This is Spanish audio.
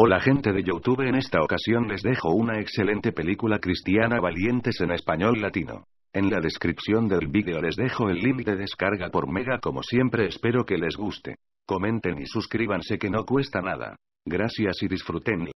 Hola gente de YouTube en esta ocasión les dejo una excelente película cristiana Valientes en español latino. En la descripción del vídeo les dejo el link de descarga por Mega como siempre espero que les guste. Comenten y suscríbanse que no cuesta nada. Gracias y disfruten.